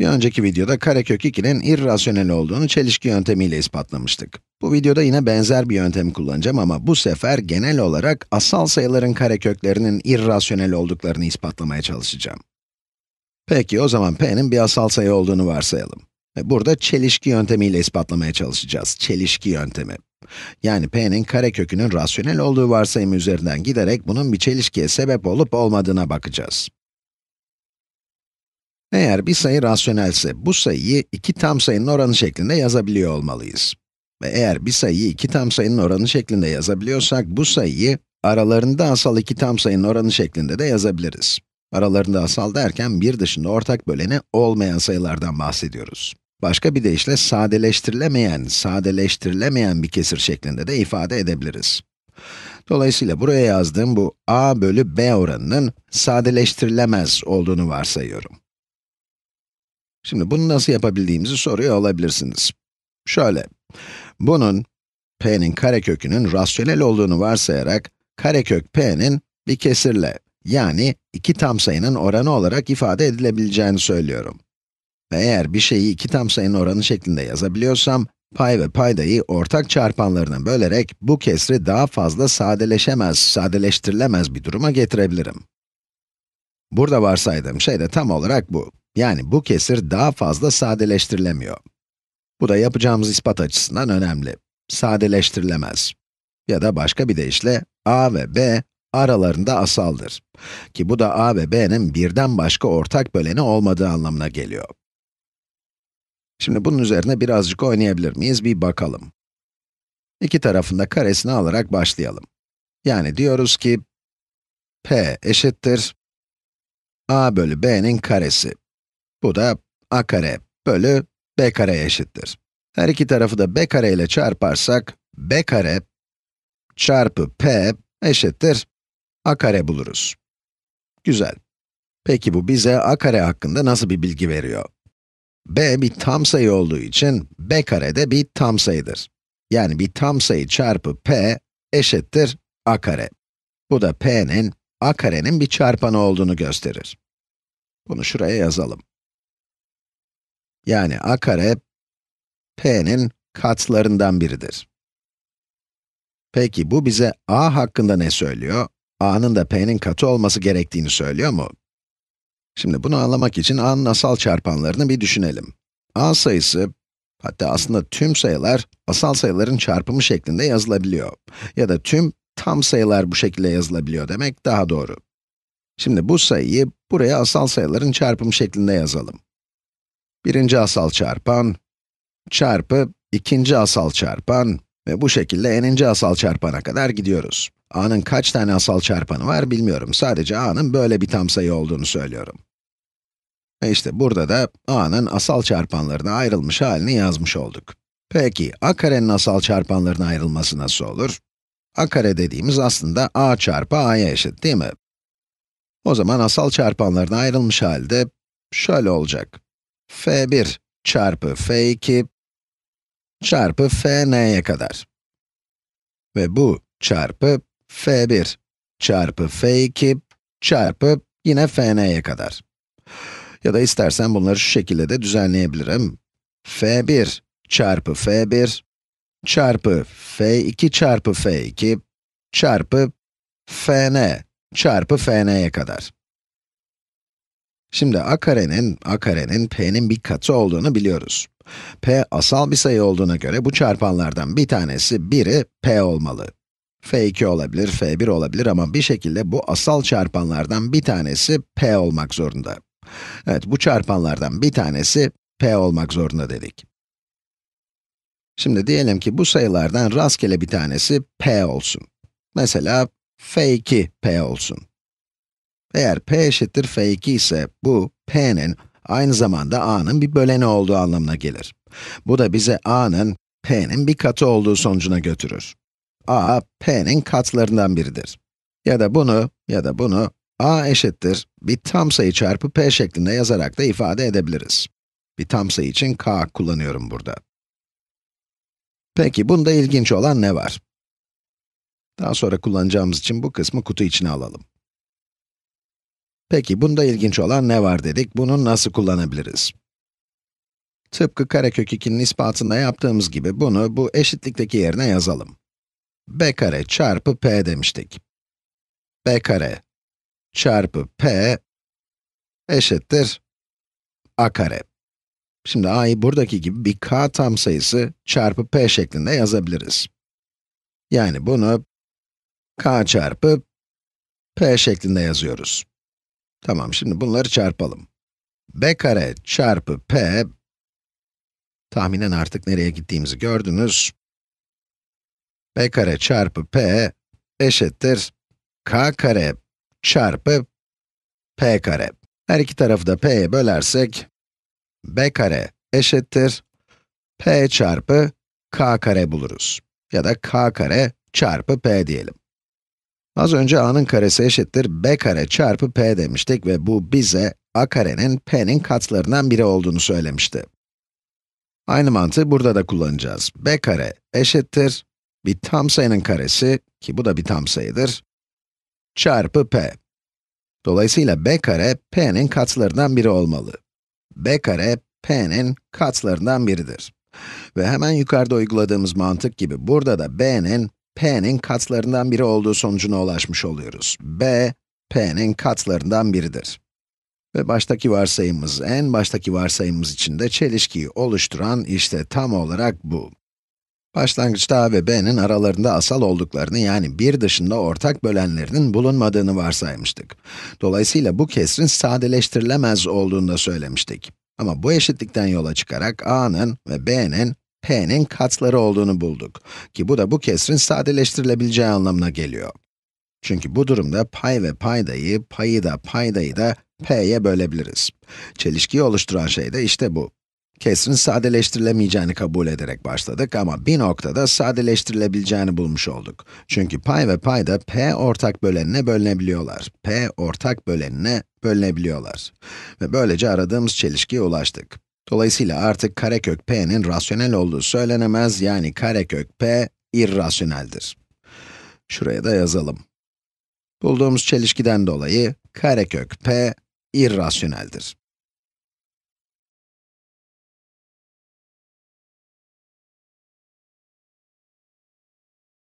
Bir önceki videoda karekök 2'nin irrasyonel olduğunu çelişki yöntemiyle ispatlamıştık. Bu videoda yine benzer bir yöntem kullanacağım ama bu sefer genel olarak asal sayıların kareköklerinin irrasyonel olduklarını ispatlamaya çalışacağım. Peki o zaman p'nin bir asal sayı olduğunu varsayalım. Burada çelişki yöntemiyle ispatlamaya çalışacağız. Çelişki yöntemi. Yani p'nin karekökünün rasyonel olduğu varsayımı üzerinden giderek bunun bir çelişkiye sebep olup olmadığına bakacağız. Eğer bir sayı rasyonelse, bu sayıyı iki tam sayının oranı şeklinde yazabiliyor olmalıyız. Ve eğer bir sayıyı iki tam sayının oranı şeklinde yazabiliyorsak, bu sayıyı aralarında asal iki tam sayının oranı şeklinde de yazabiliriz. Aralarında asal derken, bir dışında ortak böleni olmayan sayılardan bahsediyoruz. Başka bir deyişle sadeleştirilemeyen, sadeleştirilemeyen bir kesir şeklinde de ifade edebiliriz. Dolayısıyla buraya yazdığım bu a bölü b oranının sadeleştirilemez olduğunu varsayıyorum. Şimdi bunu nasıl yapabildiğimizi soruyor olabilirsiniz. Şöyle, bunun p'nin karekökünün rasyonel olduğunu varsayarak karekök p'nin bir kesirle yani iki tam sayının oranı olarak ifade edilebileceğini söylüyorum. Ve eğer bir şeyi iki tam sayının oranı şeklinde yazabiliyorsam pay ve paydayı ortak çarpanlarına bölerek bu kesri daha fazla sadeleşemez, sadeleştirilemez bir duruma getirebilirim. Burada varsaydığım şey de tam olarak bu. Yani bu kesir daha fazla sadeleştirilemiyor. Bu da yapacağımız ispat açısından önemli. Sadeleştirilemez. Ya da başka bir deyişle, a ve b aralarında asaldır. Ki bu da a ve b'nin birden başka ortak böleni olmadığı anlamına geliyor. Şimdi bunun üzerine birazcık oynayabilir miyiz? Bir bakalım. İki tarafında karesini alarak başlayalım. Yani diyoruz ki, p eşittir a bölü b'nin karesi. Bu da a kare bölü b kare eşittir. Her iki tarafı da b kare ile çarparsak, b kare çarpı p eşittir a kare buluruz. Güzel. Peki bu bize a kare hakkında nasıl bir bilgi veriyor? b bir tam sayı olduğu için b kare de bir tam sayıdır. Yani bir tam sayı çarpı p eşittir a kare. Bu da p'nin a karenin bir çarpanı olduğunu gösterir. Bunu şuraya yazalım. Yani a kare, p'nin katlarından biridir. Peki bu bize a hakkında ne söylüyor? a'nın da p'nin katı olması gerektiğini söylüyor mu? Şimdi bunu anlamak için a'nın asal çarpanlarını bir düşünelim. a sayısı, hatta aslında tüm sayılar, asal sayıların çarpımı şeklinde yazılabiliyor. Ya da tüm tam sayılar bu şekilde yazılabiliyor demek daha doğru. Şimdi bu sayıyı buraya asal sayıların çarpımı şeklinde yazalım. Birinci asal çarpan, çarpı ikinci asal çarpan ve bu şekilde n'inci asal çarpana kadar gidiyoruz. a'nın kaç tane asal çarpanı var bilmiyorum. Sadece a'nın böyle bir tam sayı olduğunu söylüyorum. Ve işte burada da a'nın asal çarpanlarına ayrılmış halini yazmış olduk. Peki, a karenin asal çarpanlarına ayrılması nasıl olur? a kare dediğimiz aslında a çarpı a'ya eşit değil mi? O zaman asal çarpanlarına ayrılmış halde şöyle olacak f1 çarpı f2 çarpı fn'ye kadar. Ve bu çarpı f1 çarpı f2 çarpı yine fn'ye kadar. Ya da istersen bunları şu şekilde de düzenleyebilirim. f1 çarpı f1 çarpı f2 çarpı f2 çarpı fn çarpı fn'ye kadar. Şimdi a karenin, a karenin p'nin bir katı olduğunu biliyoruz. p asal bir sayı olduğuna göre bu çarpanlardan bir tanesi, biri p olmalı. f2 olabilir, f1 olabilir ama bir şekilde bu asal çarpanlardan bir tanesi p olmak zorunda. Evet, bu çarpanlardan bir tanesi p olmak zorunda dedik. Şimdi diyelim ki bu sayılardan rastgele bir tanesi p olsun. Mesela f2 p olsun. Eğer p eşittir f2 ise bu p'nin aynı zamanda a'nın bir böleni olduğu anlamına gelir. Bu da bize a'nın p'nin bir katı olduğu sonucuna götürür. a, p'nin katlarından biridir. Ya da bunu, ya da bunu a eşittir bir tam sayı çarpı p şeklinde yazarak da ifade edebiliriz. Bir tam sayı için k kullanıyorum burada. Peki, bunda ilginç olan ne var? Daha sonra kullanacağımız için bu kısmı kutu içine alalım. Peki bunda ilginç olan ne var dedik, bunu nasıl kullanabiliriz? Tıpkı karekök 2'nin ispatında yaptığımız gibi bunu bu eşitlikteki yerine yazalım. b kare çarpı p demiştik. b kare çarpı p eşittir a kare. Şimdi a'yı buradaki gibi bir k tam sayısı çarpı p şeklinde yazabiliriz. Yani bunu k çarpı p şeklinde yazıyoruz. Tamam, şimdi bunları çarpalım. b kare çarpı p, tahminen artık nereye gittiğimizi gördünüz. b kare çarpı p eşittir k kare çarpı p kare. Her iki tarafı da p'ye bölersek, b kare eşittir p çarpı k kare buluruz. Ya da k kare çarpı p diyelim. Az önce a'nın karesi eşittir b kare çarpı p demiştik ve bu bize a karenin p'nin katlarından biri olduğunu söylemişti. Aynı mantığı burada da kullanacağız. b kare eşittir bir tam sayının karesi ki bu da bir tam sayıdır çarpı p. Dolayısıyla b kare p'nin katlarından biri olmalı. b kare p'nin katlarından biridir. Ve hemen yukarıda uyguladığımız mantık gibi burada da b'nin p'nin katlarından biri olduğu sonucuna ulaşmış oluyoruz. b, p'nin katlarından biridir. Ve baştaki varsayımımız, en baştaki varsayımımız için de çelişkiyi oluşturan işte tam olarak bu. Başlangıçta a ve b'nin aralarında asal olduklarını yani bir dışında ortak bölenlerinin bulunmadığını varsaymıştık. Dolayısıyla bu kesrin sadeleştirilemez olduğunu da söylemiştik. Ama bu eşitlikten yola çıkarak a'nın ve b'nin p'nin katları olduğunu bulduk. Ki bu da bu kesrin sadeleştirilebileceği anlamına geliyor. Çünkü bu durumda pay ve paydayı, payı da paydayı da p'ye bölebiliriz. Çelişkiyi oluşturan şey de işte bu. Kesrin sadeleştirilemeyeceğini kabul ederek başladık ama bir noktada sadeleştirilebileceğini bulmuş olduk. Çünkü pay ve payda p ortak bölenine bölünebiliyorlar. p ortak bölenine bölünebiliyorlar. Ve böylece aradığımız çelişkiye ulaştık. Dolayısıyla artık karekök p'nin rasyonel olduğu söylenemez, yani karekök p irrasyoneldir. Şuraya da yazalım. Bulduğumuz çelişkiden dolayı karekök p irrasyoneldir.